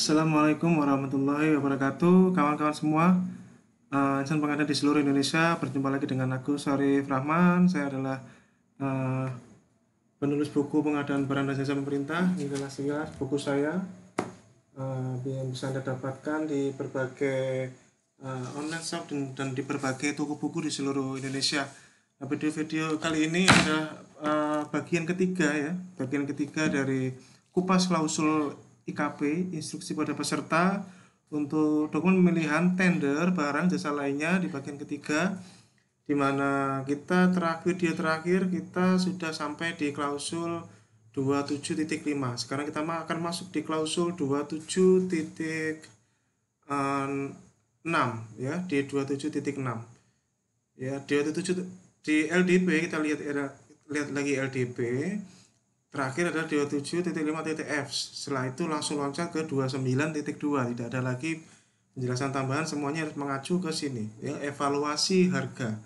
Assalamualaikum warahmatullahi wabarakatuh Kawan-kawan semua uh, Insan pengadaan di seluruh Indonesia Berjumpa lagi dengan aku Syarif Rahman Saya adalah uh, Penulis buku pengadaan barang dan jasa pemerintah Ini adalah sila buku saya uh, Yang bisa anda dapatkan Di berbagai uh, Online shop dan, dan di berbagai Toko buku di seluruh Indonesia Nah, video-video kali ini adalah uh, bagian ketiga ya, bagian ketiga dari kupas klausul IKP instruksi pada peserta untuk dokumen pemilihan tender barang jasa lainnya di bagian ketiga di mana kita terakhir dia terakhir kita sudah sampai di klausul 27.5 sekarang kita akan masuk di klausul 27.6 eh, ya di 27.6 ya di 27 di LDP kita lihat lihat lagi LDP Terakhir adalah 27.5.f Setelah itu langsung loncat ke 29.2. Tidak ada lagi penjelasan tambahan, semuanya harus mengacu ke sini. Ya, evaluasi harga.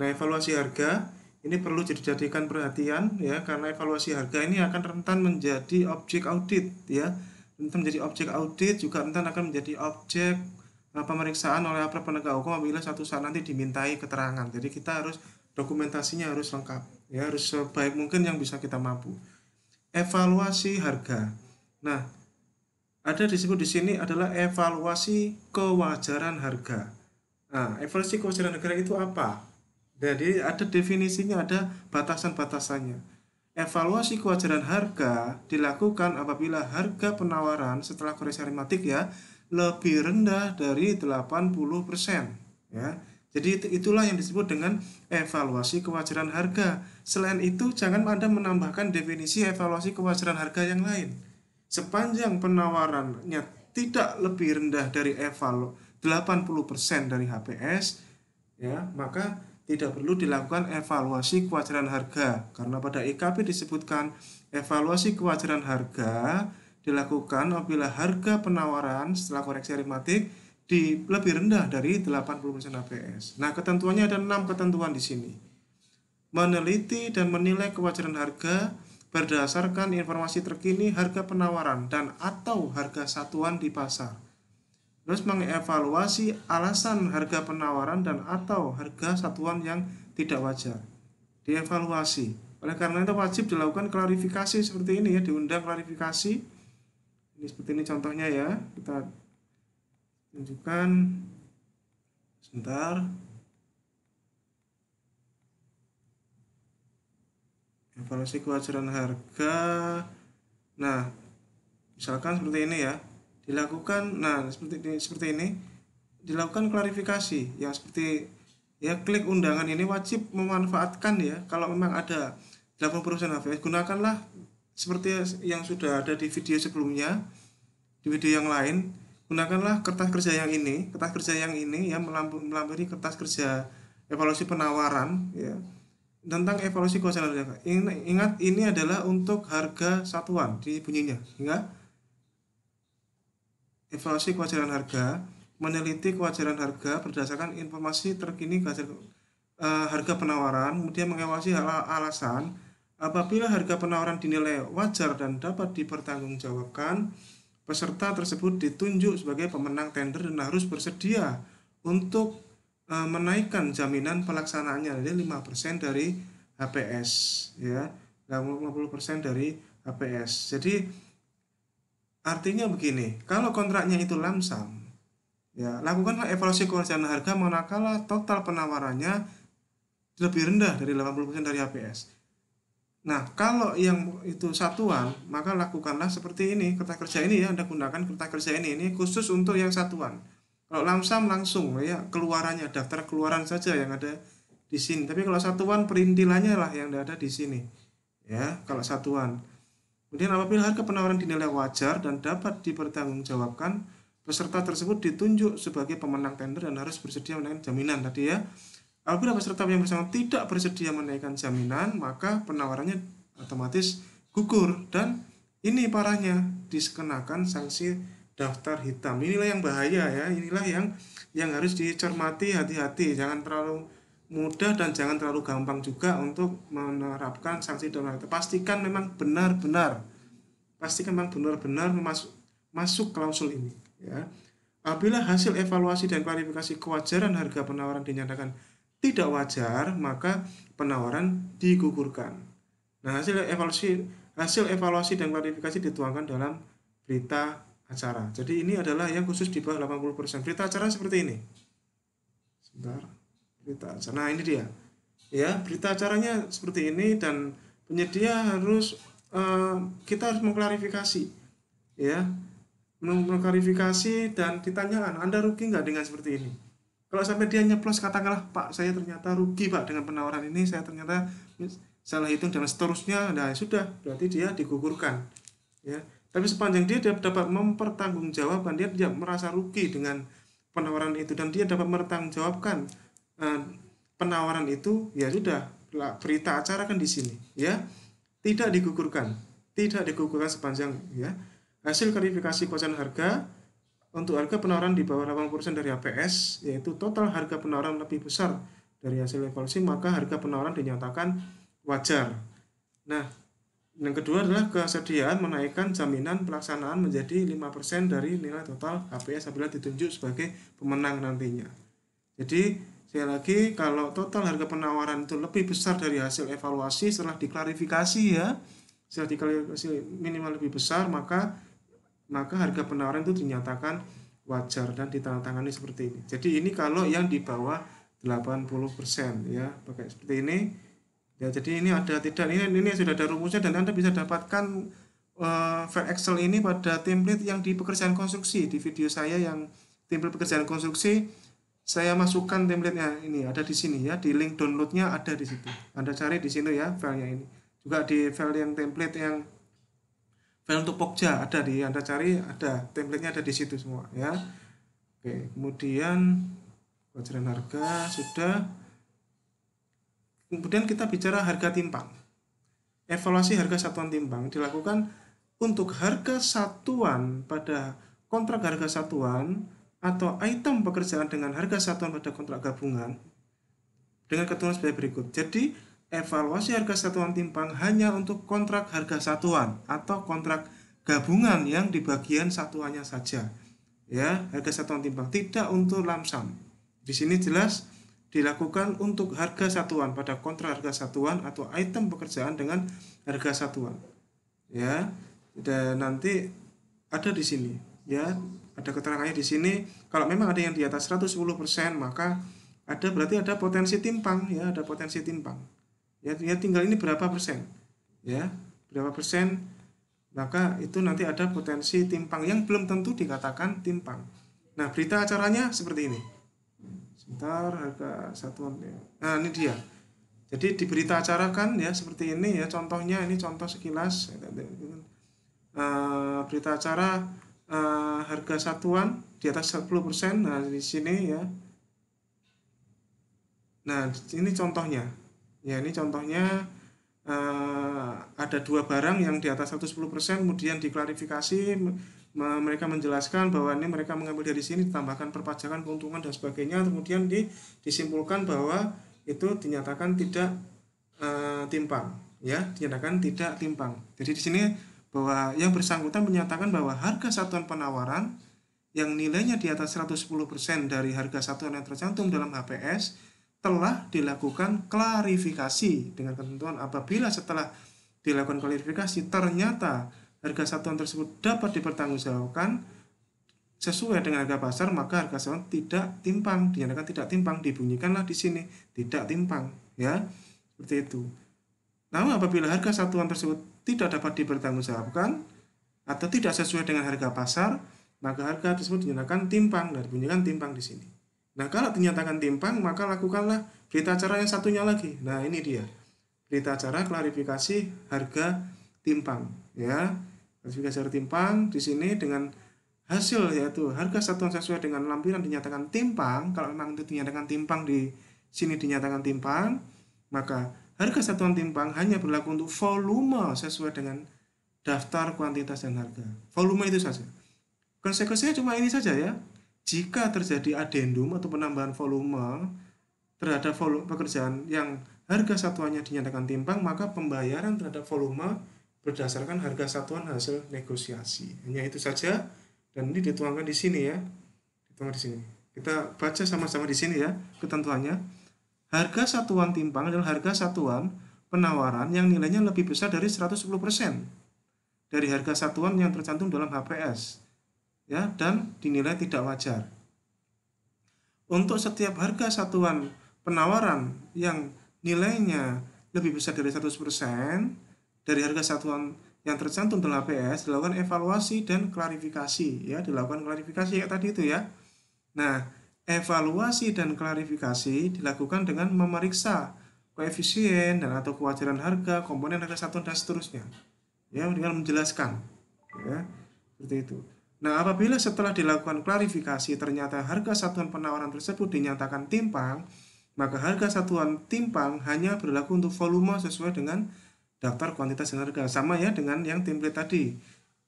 Nah, evaluasi harga ini perlu dijadikan perhatian ya karena evaluasi harga ini akan rentan menjadi objek audit ya. Rentan menjadi objek audit juga rentan akan menjadi objek e, pemeriksaan oleh aparat penegak hukum bila satu saat nanti dimintai keterangan. Jadi kita harus dokumentasinya harus lengkap ya harus sebaik mungkin yang bisa kita mampu evaluasi harga. Nah, ada disebut di sini adalah evaluasi kewajaran harga. Nah, evaluasi kewajaran harga itu apa? Jadi ada definisinya, ada batasan-batasannya. Evaluasi kewajaran harga dilakukan apabila harga penawaran setelah koreksi aritmatik ya lebih rendah dari 80% ya. Jadi itulah yang disebut dengan evaluasi kewajaran harga. Selain itu, jangan Anda menambahkan definisi evaluasi kewajaran harga yang lain. Sepanjang penawarannya tidak lebih rendah dari evalu 80% dari HPS, ya, maka tidak perlu dilakukan evaluasi kewajaran harga karena pada IKP disebutkan evaluasi kewajaran harga dilakukan apabila harga penawaran setelah koreksi aritmatik di lebih rendah dari 80% APS. Nah, ketentuannya ada 6 ketentuan di sini. Meneliti dan menilai kewajaran harga berdasarkan informasi terkini harga penawaran dan atau harga satuan di pasar. Terus mengevaluasi alasan harga penawaran dan atau harga satuan yang tidak wajar. Dievaluasi. Oleh karena itu wajib dilakukan klarifikasi seperti ini ya, diundang klarifikasi. Ini seperti ini contohnya ya. Kita tunjukkan sebentar evaluasi kewajaran harga nah misalkan seperti ini ya dilakukan nah seperti ini seperti ini dilakukan klarifikasi yang seperti ya klik undangan ini wajib memanfaatkan ya kalau memang ada 8 perusahaan AVS gunakanlah seperti yang sudah ada di video sebelumnya di video yang lain gunakanlah kertas kerja yang ini kertas kerja yang ini ya melampaui kertas kerja evaluasi penawaran ya tentang evaluasi kuasa ingat ini adalah untuk harga satuan di bunyinya sehingga evaluasi kewajaran harga meneliti kewajaran harga berdasarkan informasi terkini kewajar, e, eh, harga penawaran kemudian mengawasi hal alasan apabila harga penawaran dinilai wajar dan dapat dipertanggungjawabkan peserta tersebut ditunjuk sebagai pemenang tender dan harus bersedia untuk e, menaikkan jaminan pelaksanaannya jadi 5% dari HPS ya 50% nah, dari HPS jadi artinya begini kalau kontraknya itu lamsam ya lakukanlah evaluasi kewajaran harga manakala total penawarannya lebih rendah dari 80% dari HPS Nah, kalau yang itu satuan, maka lakukanlah seperti ini, kertas kerja ini ya, Anda gunakan kertas kerja ini. Ini khusus untuk yang satuan. Kalau lamsam langsung ya keluarannya, daftar keluaran saja yang ada di sini. Tapi kalau satuan perintilannya lah yang ada di sini. Ya, kalau satuan. Kemudian apabila harga penawaran dinilai wajar dan dapat dipertanggungjawabkan, peserta tersebut ditunjuk sebagai pemenang tender dan harus bersedia menaikkan jaminan tadi ya. Apabila peserta yang bersangkutan tidak bersedia menaikkan jaminan, maka penawarannya otomatis gugur dan ini parahnya dikenakan sanksi daftar hitam. Inilah yang bahaya ya, inilah yang yang harus dicermati hati-hati, jangan terlalu mudah dan jangan terlalu gampang juga untuk menerapkan sanksi daftar. hitam. Pastikan memang benar-benar pastikan memang benar-benar masuk masuk klausul ini ya. Apabila hasil evaluasi dan klarifikasi kewajaran harga penawaran dinyatakan tidak wajar, maka penawaran digugurkan. Nah, hasil evaluasi hasil evaluasi dan klarifikasi dituangkan dalam berita acara. Jadi ini adalah yang khusus di bawah 80%. Berita acara seperti ini. Sebentar. Berita acara. Nah, ini dia. Ya, berita acaranya seperti ini dan penyedia harus eh, kita harus mengklarifikasi. Ya. Mengklarifikasi dan ditanyakan, Anda rugi nggak dengan seperti ini? kalau sampai dia nyeplos katakanlah pak saya ternyata rugi pak dengan penawaran ini saya ternyata salah hitung dan seterusnya nah ya sudah berarti dia digugurkan ya tapi sepanjang dia dapat mempertanggungjawabkan dia tidak merasa rugi dengan penawaran itu dan dia dapat mempertanggungjawabkan eh, penawaran itu ya sudah berita acara kan di sini ya tidak digugurkan tidak digugurkan sepanjang ya hasil klarifikasi kuasa harga untuk harga penawaran di bawah 80% dari APS, yaitu total harga penawaran lebih besar dari hasil evaluasi, maka harga penawaran dinyatakan wajar. Nah, yang kedua adalah kesediaan menaikkan jaminan pelaksanaan menjadi 5% dari nilai total APS apabila ditunjuk sebagai pemenang nantinya. Jadi, sekali lagi, kalau total harga penawaran itu lebih besar dari hasil evaluasi setelah diklarifikasi ya, setelah diklarifikasi minimal lebih besar, maka maka harga penawaran itu dinyatakan wajar dan ditandatangani seperti ini. Jadi ini kalau yang di bawah 80% ya, pakai seperti ini. Ya, jadi ini ada tidak ini ini sudah ada rumusnya dan Anda bisa dapatkan uh, eh, file Excel ini pada template yang di pekerjaan konstruksi di video saya yang template pekerjaan konstruksi saya masukkan templatenya ini ada di sini ya di link downloadnya ada di situ anda cari di sini ya filenya ini juga di file yang template yang file untuk Pokja ada di Anda cari ada templatenya ada di situ semua ya oke kemudian wajaran harga sudah kemudian kita bicara harga timpang evaluasi harga satuan timpang dilakukan untuk harga satuan pada kontrak harga satuan atau item pekerjaan dengan harga satuan pada kontrak gabungan dengan ketentuan sebagai berikut jadi evaluasi harga satuan timpang hanya untuk kontrak harga satuan atau kontrak gabungan yang di bagian satuannya saja. Ya, harga satuan timpang tidak untuk lamsam. Di sini jelas dilakukan untuk harga satuan pada kontrak harga satuan atau item pekerjaan dengan harga satuan. Ya. Dan nanti ada di sini, ya. Ada keterangannya di sini. Kalau memang ada yang di atas 110%, maka ada berarti ada potensi timpang ya, ada potensi timpang ya, ya tinggal ini berapa persen ya berapa persen maka itu nanti ada potensi timpang yang belum tentu dikatakan timpang nah berita acaranya seperti ini sebentar harga satuan ya. nah ini dia jadi di berita acara kan ya seperti ini ya contohnya ini contoh sekilas uh, berita acara uh, harga satuan di atas 10% persen nah di sini ya nah ini contohnya ya ini contohnya uh, ada dua barang yang di atas 110% kemudian diklarifikasi mereka menjelaskan bahwa ini mereka mengambil dari sini ditambahkan perpajakan keuntungan dan sebagainya kemudian disimpulkan bahwa itu dinyatakan tidak uh, timpang ya dinyatakan tidak timpang jadi di sini bahwa yang bersangkutan menyatakan bahwa harga satuan penawaran yang nilainya di atas 110% dari harga satuan yang tercantum dalam HPS telah dilakukan klarifikasi dengan ketentuan apabila setelah dilakukan klarifikasi ternyata harga satuan tersebut dapat dipertanggungjawabkan sesuai dengan harga pasar maka harga satuan tidak timpang dinyatakan tidak timpang dibunyikanlah di sini tidak timpang ya seperti itu namun apabila harga satuan tersebut tidak dapat dipertanggungjawabkan atau tidak sesuai dengan harga pasar maka harga tersebut dinyatakan timpang dan dibunyikan timpang di sini Nah, kalau dinyatakan timpang, maka lakukanlah berita acara yang satunya lagi. Nah, ini dia. Berita acara klarifikasi harga timpang, ya. Klarifikasi harga timpang di sini dengan hasil yaitu harga satuan sesuai dengan lampiran dinyatakan timpang. Kalau memang itu dinyatakan timpang di sini dinyatakan timpang, maka harga satuan timpang hanya berlaku untuk volume sesuai dengan daftar kuantitas dan harga. Volume itu saja. Konsekuensinya cuma ini saja ya, jika terjadi adendum atau penambahan volume terhadap volume pekerjaan yang harga satuannya dinyatakan timbang, maka pembayaran terhadap volume berdasarkan harga satuan hasil negosiasi. Hanya itu saja dan ini dituangkan di sini ya. Dituangkan di sini. Kita baca sama-sama di sini ya ketentuannya. Harga satuan timbang adalah harga satuan penawaran yang nilainya lebih besar dari 110% dari harga satuan yang tercantum dalam HPS ya dan dinilai tidak wajar. Untuk setiap harga satuan penawaran yang nilainya lebih besar dari 100% dari harga satuan yang tercantum dalam APS dilakukan evaluasi dan klarifikasi ya dilakukan klarifikasi ya tadi itu ya. Nah, evaluasi dan klarifikasi dilakukan dengan memeriksa koefisien dan atau kewajaran harga, komponen harga satuan dan seterusnya. Ya, dengan menjelaskan ya. Seperti itu. Nah, apabila setelah dilakukan klarifikasi ternyata harga satuan penawaran tersebut dinyatakan timpang, maka harga satuan timpang hanya berlaku untuk volume sesuai dengan daftar kuantitas dan harga. Sama ya dengan yang template tadi.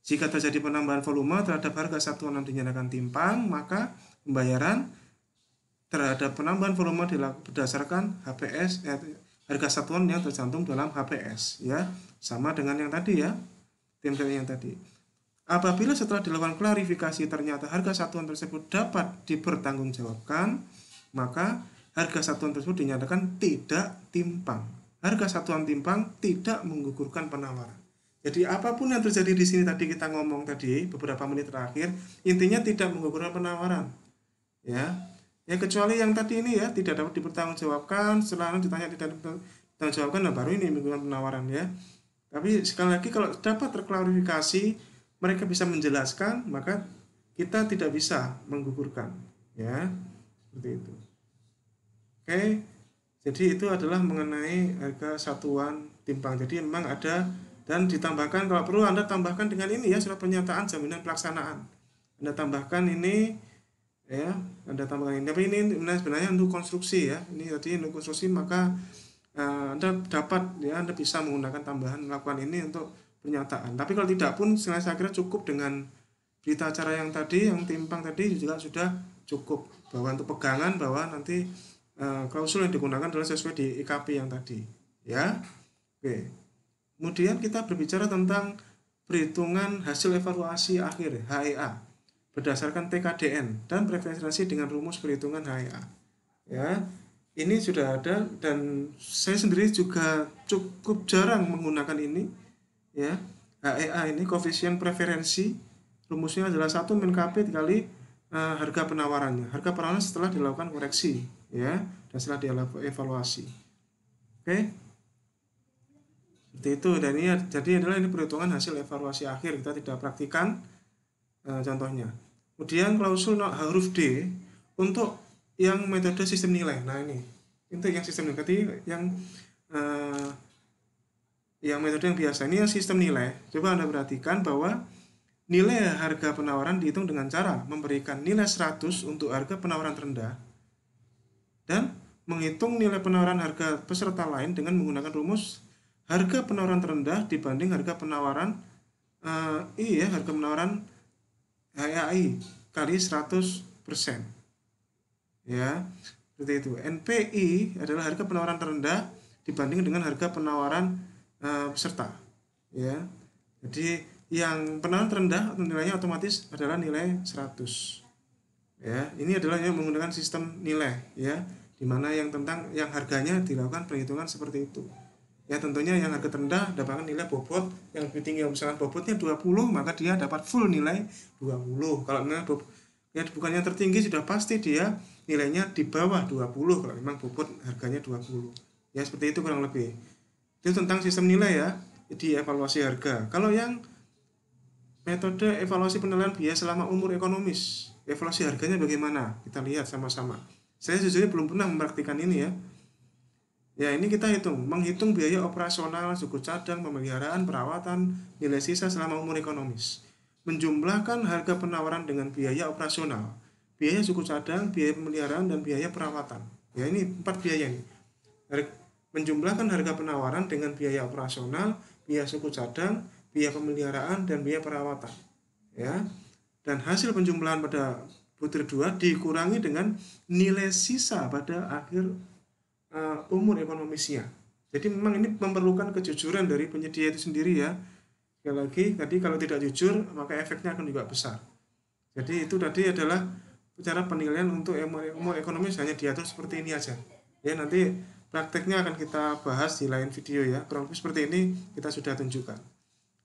Jika terjadi penambahan volume terhadap harga satuan yang dinyatakan timpang, maka pembayaran terhadap penambahan volume berdasarkan HPS eh, harga satuan yang tercantum dalam HPS ya. Sama dengan yang tadi ya. Template yang tadi. Apabila setelah dilakukan klarifikasi ternyata harga satuan tersebut dapat dipertanggungjawabkan, maka harga satuan tersebut dinyatakan tidak timpang. Harga satuan timpang tidak menggugurkan penawaran. Jadi apapun yang terjadi di sini tadi kita ngomong tadi beberapa menit terakhir, intinya tidak menggugurkan penawaran. Ya. Ya kecuali yang tadi ini ya tidak dapat dipertanggungjawabkan, selalu ditanya tidak dipertanggungjawabkan, nah baru ini menggugurkan penawaran ya. Tapi sekali lagi kalau dapat terklarifikasi mereka bisa menjelaskan maka kita tidak bisa menggugurkan ya seperti itu oke jadi itu adalah mengenai harga satuan timpang jadi memang ada dan ditambahkan kalau perlu Anda tambahkan dengan ini ya surat pernyataan jaminan pelaksanaan Anda tambahkan ini ya Anda tambahkan ini tapi ini sebenarnya untuk konstruksi ya ini tadi untuk konstruksi maka eh, Anda dapat ya Anda bisa menggunakan tambahan melakukan ini untuk pernyataan tapi kalau tidak pun saya kira cukup dengan berita acara yang tadi yang timpang tadi juga sudah cukup bahwa untuk pegangan bahwa nanti e, klausul yang digunakan adalah sesuai di IKP e yang tadi ya oke kemudian kita berbicara tentang perhitungan hasil evaluasi akhir HEA berdasarkan TKDN dan preferensi dengan rumus perhitungan HEA ya ini sudah ada dan saya sendiri juga cukup jarang menggunakan ini ya HEA e ini koefisien preferensi rumusnya adalah satu min KP dikali e, harga penawarannya harga penawaran setelah dilakukan koreksi ya dan setelah dievaluasi oke okay? seperti itu dan ini jadi adalah ini perhitungan hasil evaluasi akhir kita tidak praktikan e, contohnya kemudian klausul huruf D untuk yang metode sistem nilai nah ini untuk yang sistem nilai yang e, yang metode yang biasa ini yang sistem nilai coba anda perhatikan bahwa nilai harga penawaran dihitung dengan cara memberikan nilai 100 untuk harga penawaran terendah dan menghitung nilai penawaran harga peserta lain dengan menggunakan rumus harga penawaran terendah dibanding harga penawaran uh, I ya harga penawaran HAI kali 100% ya seperti itu NPI adalah harga penawaran terendah dibanding dengan harga penawaran Eh, peserta ya jadi yang penalaran terendah nilainya otomatis adalah nilai 100 ya ini adalah yang menggunakan sistem nilai ya Dimana yang tentang yang harganya dilakukan perhitungan seperti itu ya tentunya yang harga terendah dapatkan nilai bobot yang lebih tinggi misalnya bobotnya 20 maka dia dapat full nilai 20 kalau nilai bobot ya bukannya tertinggi sudah pasti dia nilainya di bawah 20 kalau memang bobot harganya 20 ya seperti itu kurang lebih itu tentang sistem nilai ya jadi evaluasi harga kalau yang metode evaluasi penilaian biaya selama umur ekonomis evaluasi harganya bagaimana kita lihat sama-sama saya sejujurnya belum pernah mempraktikkan ini ya Ya ini kita hitung, menghitung biaya operasional, suku cadang, pemeliharaan, perawatan, nilai sisa selama umur ekonomis. Menjumlahkan harga penawaran dengan biaya operasional, biaya suku cadang, biaya pemeliharaan, dan biaya perawatan. Ya ini empat biaya ini menjumlahkan harga penawaran dengan biaya operasional, biaya suku cadang, biaya pemeliharaan, dan biaya perawatan. Ya, dan hasil penjumlahan pada butir 2 dikurangi dengan nilai sisa pada akhir uh, umur ekonomisnya. Jadi memang ini memerlukan kejujuran dari penyedia itu sendiri ya. Sekali lagi, tadi kalau tidak jujur, maka efeknya akan juga besar. Jadi itu tadi adalah cara penilaian untuk umur, ekonomis hanya diatur seperti ini aja. Ya nanti Prakteknya akan kita bahas di lain video ya. Kurang lebih seperti ini kita sudah tunjukkan.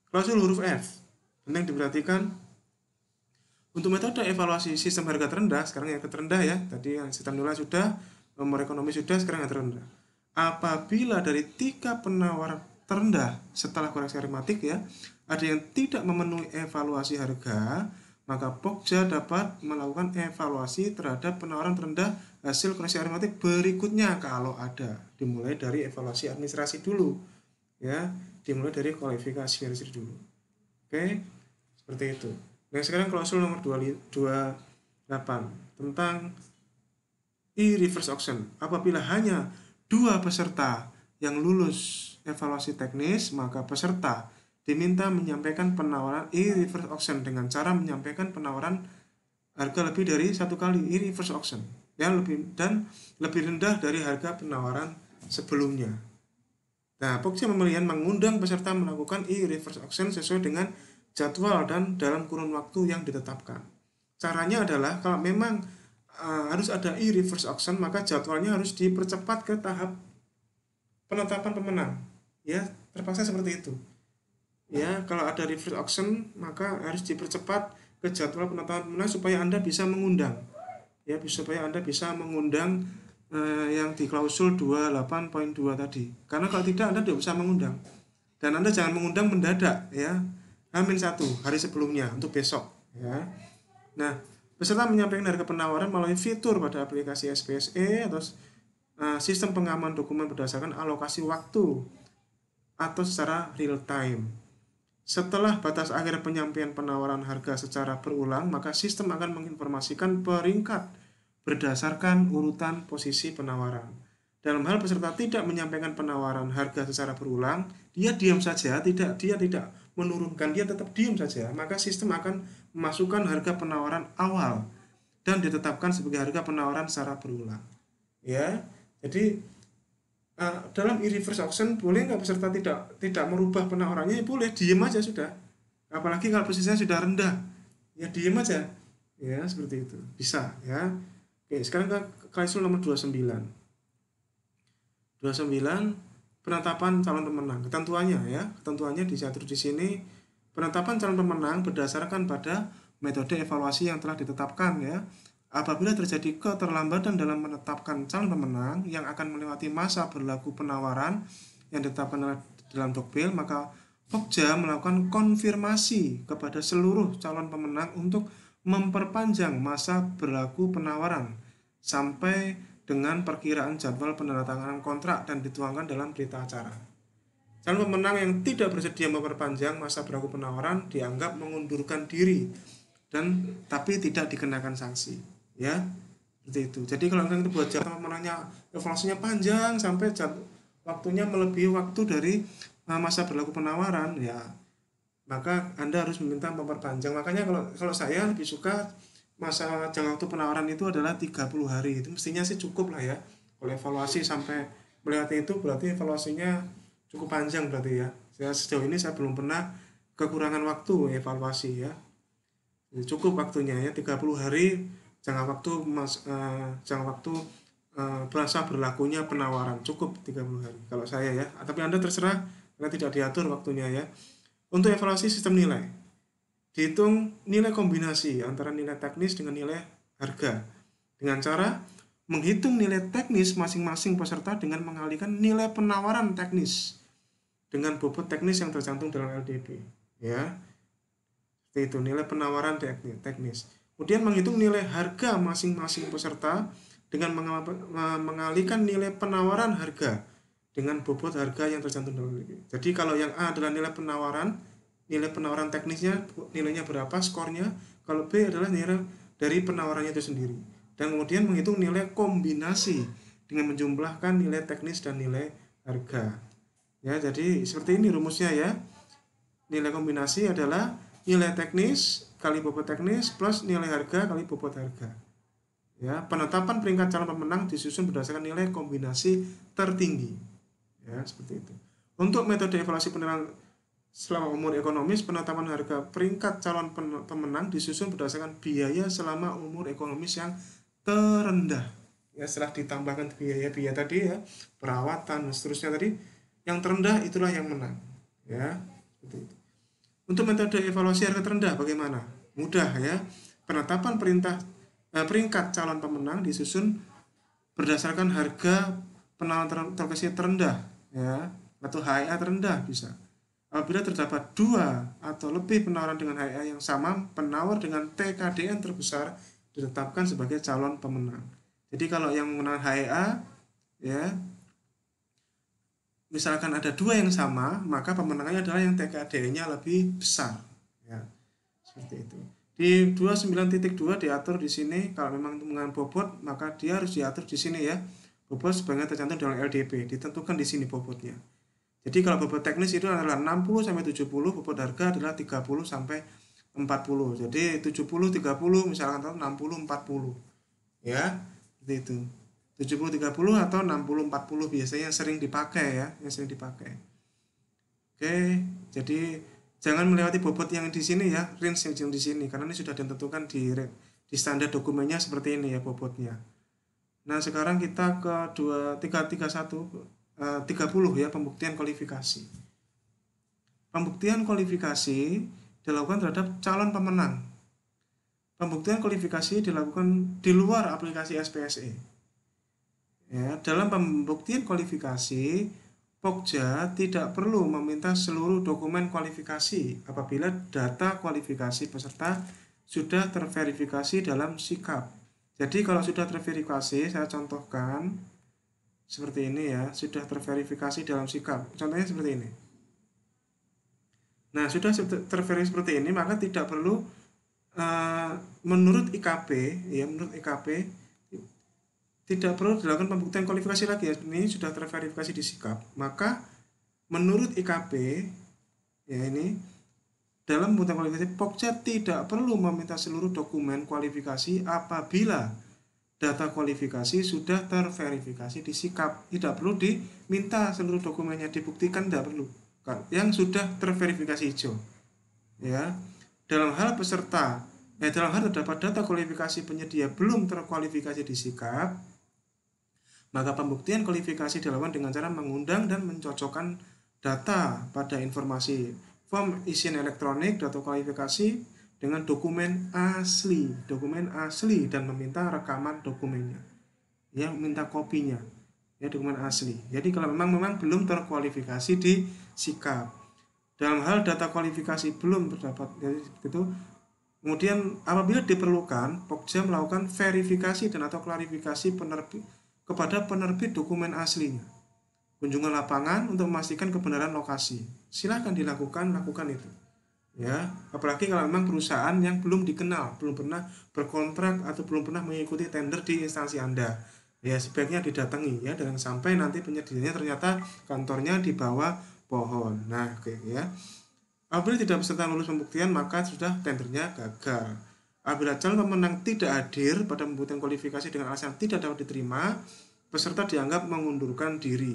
Klausul huruf F. Penting diperhatikan. Untuk metode evaluasi sistem harga terendah, sekarang yang terendah ya, tadi yang sistem nilai sudah, nomor ekonomi sudah, sekarang yang terendah. Apabila dari tiga penawar terendah setelah koreksi aritmatik ya, ada yang tidak memenuhi evaluasi harga, maka Pokja dapat melakukan evaluasi terhadap penawaran terendah hasil koneksi aritmatik berikutnya kalau ada. Dimulai dari evaluasi administrasi dulu. Ya, dimulai dari kualifikasi administrasi dulu. Oke, seperti itu. Dan nah, sekarang klausul nomor 28 tentang e-reverse auction. Apabila hanya dua peserta yang lulus evaluasi teknis, maka peserta diminta menyampaikan penawaran e-reverse auction dengan cara menyampaikan penawaran harga lebih dari satu kali e-reverse auction yang lebih dan lebih rendah dari harga penawaran sebelumnya. Nah, fungsi pemilihan mengundang peserta melakukan e-reverse auction sesuai dengan jadwal dan dalam kurun waktu yang ditetapkan. Caranya adalah kalau memang uh, harus ada e-reverse auction, maka jadwalnya harus dipercepat ke tahap penetapan pemenang. Ya, terpaksa seperti itu ya kalau ada reverse auction maka harus dipercepat ke jadwal penetapan pemenang supaya anda bisa mengundang ya supaya anda bisa mengundang eh, yang di klausul 28.2 tadi karena kalau tidak anda tidak bisa mengundang dan anda jangan mengundang mendadak ya hamin satu hari sebelumnya untuk besok ya nah peserta menyampaikan harga penawaran melalui fitur pada aplikasi SPSE atau eh, sistem pengaman dokumen berdasarkan alokasi waktu atau secara real time setelah batas akhir penyampaian penawaran harga secara berulang, maka sistem akan menginformasikan peringkat berdasarkan urutan posisi penawaran. Dalam hal peserta tidak menyampaikan penawaran harga secara berulang, dia diam saja, tidak dia tidak menurunkan, dia tetap diam saja, maka sistem akan memasukkan harga penawaran awal dan ditetapkan sebagai harga penawaran secara berulang. Ya. Jadi Eh, dalam e-reverse auction boleh nggak peserta tidak tidak merubah penawarannya orangnya ya boleh diem aja sudah apalagi kalau posisinya sudah rendah ya diem aja ya seperti itu bisa ya oke sekarang ke klausul nomor 29 29 penetapan calon pemenang ketentuannya ya ketentuannya diatur di sini penetapan calon pemenang berdasarkan pada metode evaluasi yang telah ditetapkan ya Apabila terjadi keterlambatan dalam menetapkan calon pemenang yang akan melewati masa berlaku penawaran yang ditetapkan dalam Dokpil, maka Pokja melakukan konfirmasi kepada seluruh calon pemenang untuk memperpanjang masa berlaku penawaran sampai dengan perkiraan jadwal penandatanganan kontrak dan dituangkan dalam berita acara. Calon pemenang yang tidak bersedia memperpanjang masa berlaku penawaran dianggap mengundurkan diri dan tapi tidak dikenakan sanksi ya seperti itu jadi kalau itu buat jam menanya evaluasinya panjang sampai jam waktunya melebihi waktu dari eh, masa berlaku penawaran ya maka anda harus meminta memperpanjang makanya kalau kalau saya lebih suka masa jangka waktu penawaran itu adalah 30 hari itu mestinya sih cukup lah ya kalau evaluasi sampai melihat itu berarti evaluasinya cukup panjang berarti ya saya sejauh ini saya belum pernah kekurangan waktu evaluasi ya cukup waktunya ya 30 hari jangka waktu mas uh, jangka waktu uh, berlakunya penawaran cukup 30 hari kalau saya ya tapi anda terserah karena tidak diatur waktunya ya untuk evaluasi sistem nilai dihitung nilai kombinasi antara nilai teknis dengan nilai harga dengan cara menghitung nilai teknis masing-masing peserta dengan mengalihkan nilai penawaran teknis dengan bobot teknis yang tercantum dalam LDP ya itu nilai penawaran teknis Kemudian menghitung nilai harga masing-masing peserta dengan mengalihkan nilai penawaran harga dengan bobot harga yang tercantum dalam ini. Jadi kalau yang A adalah nilai penawaran, nilai penawaran teknisnya nilainya berapa, skornya. Kalau B adalah nilai dari penawarannya itu sendiri. Dan kemudian menghitung nilai kombinasi dengan menjumlahkan nilai teknis dan nilai harga. Ya, jadi seperti ini rumusnya ya. Nilai kombinasi adalah nilai teknis kali bobot teknis plus nilai harga kali bobot harga. Ya, penetapan peringkat calon pemenang disusun berdasarkan nilai kombinasi tertinggi. Ya, seperti itu. Untuk metode evaluasi penilaian selama umur ekonomis, penetapan harga peringkat calon pemenang disusun berdasarkan biaya selama umur ekonomis yang terendah. Ya, setelah ditambahkan biaya-biaya tadi ya, perawatan dan seterusnya tadi, yang terendah itulah yang menang. Ya, seperti itu. Untuk metode evaluasi harga terendah bagaimana? Mudah ya. Penetapan perintah eh, peringkat calon pemenang disusun berdasarkan harga penawaran terkesi terendah ya atau HIA terendah bisa. Apabila terdapat dua atau lebih penawaran dengan HIA yang sama, penawar dengan TKDN terbesar ditetapkan sebagai calon pemenang. Jadi kalau yang menang HIA ya misalkan ada dua yang sama maka pemenangnya adalah yang TKD-nya lebih besar ya seperti itu di 29.2 diatur di sini kalau memang itu mengenai bobot maka dia harus diatur di sini ya bobot sebagai tercantum dalam LDP ditentukan di sini bobotnya jadi kalau bobot teknis itu adalah 60 sampai 70 bobot harga adalah 30 sampai 40 jadi 70 30 misalkan 60 40 ya seperti itu 70-30 atau 60-40 biasanya yang sering dipakai ya, yang sering dipakai. Oke, jadi jangan melewati bobot yang di sini ya, range yang di sini karena ini sudah ditentukan di di standar dokumennya seperti ini ya bobotnya. Nah, sekarang kita ke 2 3 1 30 ya pembuktian kualifikasi. Pembuktian kualifikasi dilakukan terhadap calon pemenang. Pembuktian kualifikasi dilakukan di luar aplikasi SPSE Ya, dalam pembuktian kualifikasi, Pokja tidak perlu meminta seluruh dokumen kualifikasi apabila data kualifikasi peserta sudah terverifikasi dalam sikap. Jadi kalau sudah terverifikasi, saya contohkan seperti ini ya, sudah terverifikasi dalam sikap. Contohnya seperti ini. Nah, sudah terverifikasi seperti ini, maka tidak perlu uh, menurut IKP, ya menurut IKP tidak perlu dilakukan pembuktian kualifikasi lagi ya ini sudah terverifikasi di sikap maka menurut IKP ya ini dalam pembuktian kualifikasi Pokja tidak perlu meminta seluruh dokumen kualifikasi apabila data kualifikasi sudah terverifikasi di sikap tidak perlu diminta seluruh dokumennya dibuktikan tidak perlu yang sudah terverifikasi hijau ya dalam hal peserta eh, dalam hal terdapat data kualifikasi penyedia belum terkualifikasi di sikap maka pembuktian kualifikasi dilakukan dengan cara mengundang dan mencocokkan data pada informasi form isian elektronik data kualifikasi dengan dokumen asli, dokumen asli dan meminta rekaman dokumennya. Ya, minta kopinya. Ya, dokumen asli. Jadi kalau memang memang belum terkualifikasi di sikap. Dalam hal data kualifikasi belum terdapat jadi itu Kemudian apabila diperlukan, Pokja melakukan verifikasi dan atau klarifikasi penerbit kepada penerbit dokumen aslinya. Kunjungan lapangan untuk memastikan kebenaran lokasi. Silahkan dilakukan, lakukan itu. Ya, apalagi kalau memang perusahaan yang belum dikenal, belum pernah berkontrak atau belum pernah mengikuti tender di instansi Anda. Ya, sebaiknya didatangi ya, dan sampai nanti penyediaannya ternyata kantornya di bawah pohon. Nah, oke okay, ya. Apabila tidak peserta lulus pembuktian, maka sudah tendernya gagal. Apabila calon pemenang tidak hadir pada pembuktian kualifikasi dengan alasan tidak dapat diterima, peserta dianggap mengundurkan diri.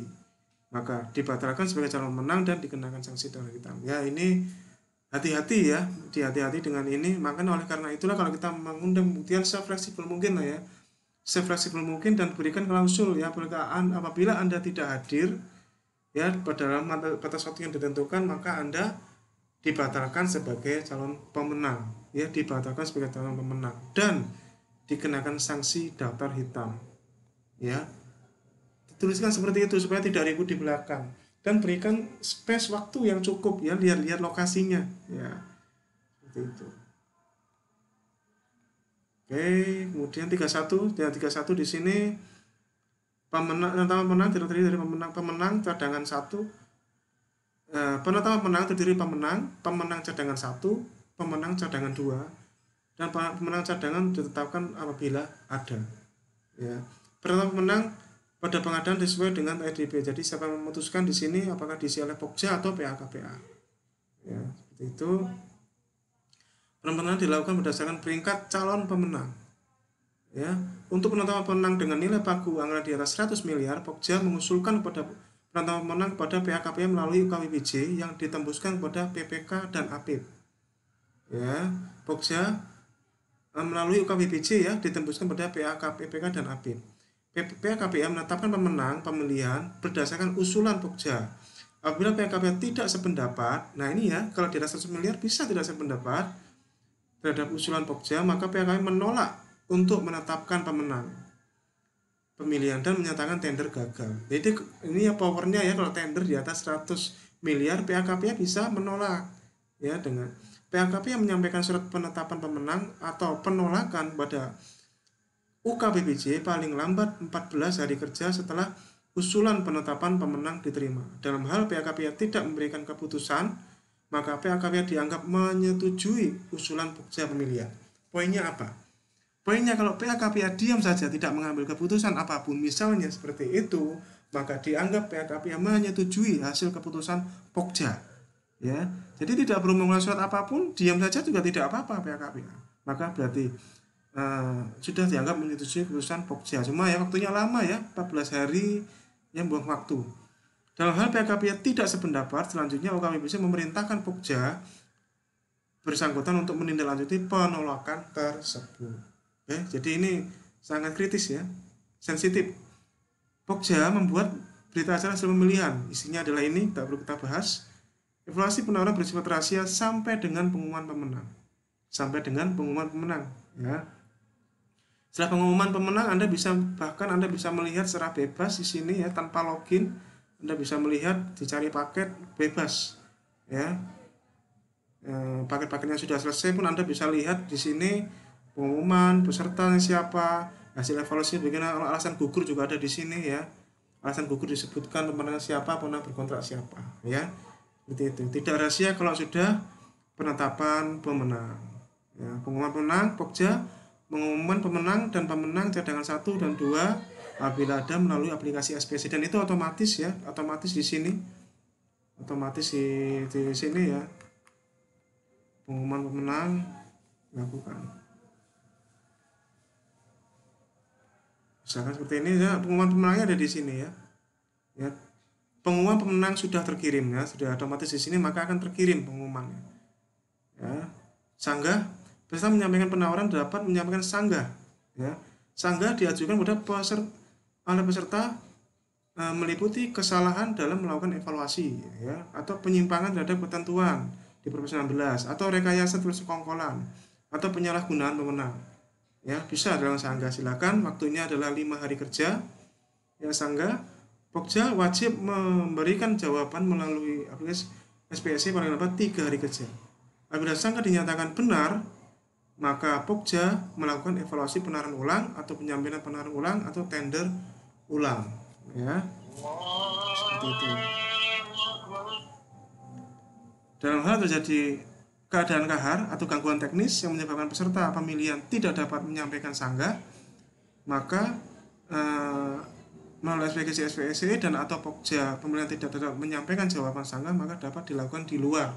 Maka dibatalkan sebagai calon pemenang dan dikenakan sanksi denda hitam. Ya, ini hati-hati ya, hati-hati dengan ini. Maka oleh karena itulah kalau kita mengundang pembuktian sefleksibel mungkin lah ya. Sefleksibel mungkin dan berikan klausul ya perkaan apabila Anda tidak hadir ya pada batas waktu yang ditentukan maka Anda dibatalkan sebagai calon pemenang ya dibatalkan sebagai calon pemenang dan dikenakan sanksi daftar hitam ya dituliskan seperti itu supaya tidak ribut di belakang dan berikan space waktu yang cukup ya lihat-lihat lokasinya ya seperti itu oke kemudian 31 tiga 31 ya, di sini pemenang pemenang terdiri dari pemenang pemenang cadangan satu eh, penetapan pemenang terdiri pemenang pemenang cadangan satu pemenang cadangan dua dan pemenang cadangan ditetapkan apabila ada ya pertama pemenang pada pengadaan sesuai dengan rdp jadi siapa yang memutuskan di sini apakah diisi oleh Pokja atau PAKPA ya seperti itu pemenang dilakukan berdasarkan peringkat calon pemenang ya untuk penetapan pemenang dengan nilai pagu anggaran di atas 100 miliar Pokja mengusulkan kepada penentuan pemenang kepada PAKPA melalui UKWBJ yang ditembuskan kepada PPK dan APIP ya Pokja eh, melalui UKBPJ ya ditembuskan pada PAK, PPK dan APIM. PAKPPK ya, menetapkan pemenang pemilihan berdasarkan usulan Pokja. Apabila PAKPM tidak sependapat, nah ini ya, kalau di atas 100 miliar bisa tidak sependapat terhadap usulan Pokja, maka PKPA menolak untuk menetapkan pemenang pemilihan dan menyatakan tender gagal. Jadi ini ya powernya ya kalau tender di atas 100 miliar PAKPM bisa menolak ya dengan BHKP yang menyampaikan surat penetapan pemenang atau penolakan pada UKPBJ paling lambat 14 hari kerja setelah usulan penetapan pemenang diterima. Dalam hal KPI tidak memberikan keputusan, maka KPI dianggap menyetujui usulan pekerja pemilihan. Poinnya apa? Poinnya kalau KPI diam saja tidak mengambil keputusan apapun, misalnya seperti itu, maka dianggap KPI menyetujui hasil keputusan POKJA ya jadi tidak perlu mengeluarkan surat apapun diam saja juga tidak apa-apa KPA maka berarti uh, sudah dianggap menyetujui keputusan Pokja cuma ya waktunya lama ya 14 hari yang buang waktu dalam hal PKPA tidak sependapat selanjutnya bisa memerintahkan Pokja bersangkutan untuk menindaklanjuti penolakan tersebut ya, jadi ini sangat kritis ya sensitif Pokja membuat berita acara hasil pemilihan isinya adalah ini tak perlu kita bahas Evaluasi penawaran bersifat rahasia sampai dengan pengumuman pemenang. Sampai dengan pengumuman pemenang, ya. Setelah pengumuman pemenang, Anda bisa bahkan Anda bisa melihat secara bebas di sini ya tanpa login. Anda bisa melihat dicari paket bebas, ya. E, paket-paketnya sudah selesai pun Anda bisa lihat di sini pengumuman peserta siapa, hasil evaluasi bagaimana alasan gugur juga ada di sini ya. Alasan gugur disebutkan pemenang siapa, pemenang berkontrak siapa, ya seperti itu tidak rahasia kalau sudah penetapan pemenang ya, pengumuman pemenang pokja pengumuman pemenang dan pemenang cadangan satu dan dua apabila ada melalui aplikasi SPC dan itu otomatis ya otomatis di sini otomatis di, di sini ya pengumuman pemenang dilakukan misalkan seperti ini ya pengumuman pemenangnya ada di sini ya ya pengumuman pemenang sudah terkirim ya sudah otomatis di sini maka akan terkirim pengumumannya ya sanggah peserta menyampaikan penawaran dapat menyampaikan sanggah ya sanggah diajukan pada peserta oleh peserta e, meliputi kesalahan dalam melakukan evaluasi ya atau penyimpangan terhadap ketentuan di Perpres 16 atau rekayasa tulis kongkolan atau penyalahgunaan pemenang ya bisa dalam sanggah silakan waktunya adalah lima hari kerja ya sanggah Pokja wajib memberikan jawaban melalui aplikasi SPSC paling lambat tiga hari kerja. Apabila sangka dinyatakan benar, maka Pokja melakukan evaluasi penaran ulang atau penyampaian penaran ulang atau tender ulang. Ya, seperti itu. Dalam hal terjadi keadaan kahar atau gangguan teknis yang menyebabkan peserta pemilihan tidak dapat menyampaikan sanggah, maka eh, melalui SPGC SPSC dan atau POKJA ya, pemerintah tidak dapat menyampaikan jawaban sangga maka dapat dilakukan di luar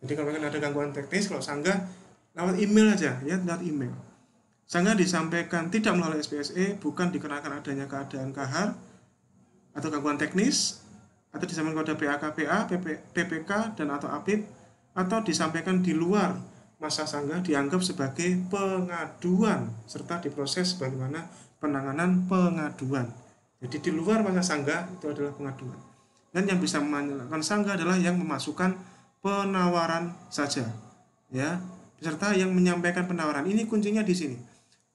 jadi kalau ada gangguan teknis kalau sangga lewat email aja ya lewat email sangga disampaikan tidak melalui SPSE bukan dikenakan adanya keadaan kahar atau gangguan teknis atau disampaikan kepada PAKPA, PP, PPK dan atau APIP atau disampaikan di luar masa sangga dianggap sebagai pengaduan serta diproses bagaimana penanganan pengaduan. Jadi di luar masa sangga itu adalah pengaduan. Dan yang bisa menyalakan sangga adalah yang memasukkan penawaran saja. Ya, peserta yang menyampaikan penawaran. Ini kuncinya di sini.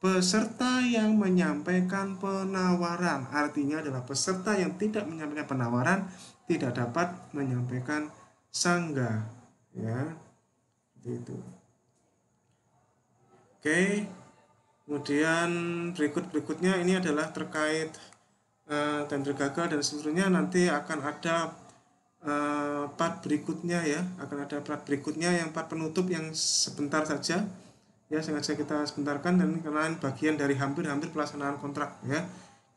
Peserta yang menyampaikan penawaran artinya adalah peserta yang tidak menyampaikan penawaran tidak dapat menyampaikan sangga ya. Seperti itu. Oke. Kemudian berikut-berikutnya ini adalah terkait Eh, dan tergagal dan seluruhnya nanti akan ada eh, part berikutnya ya akan ada part berikutnya yang part penutup yang sebentar saja ya sengaja kita sebentarkan dan karena bagian dari hampir-hampir pelaksanaan kontrak ya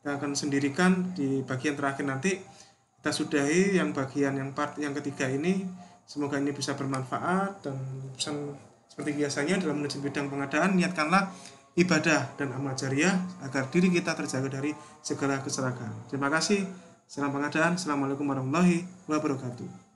kita akan sendirikan di bagian terakhir nanti kita sudahi yang bagian yang part yang ketiga ini semoga ini bisa bermanfaat dan pesan seperti biasanya dalam menuju bidang pengadaan niatkanlah ibadah dan amal jariah agar diri kita terjaga dari segala keserakahan. Terima kasih. Salam pengadaan. Assalamualaikum warahmatullahi wabarakatuh.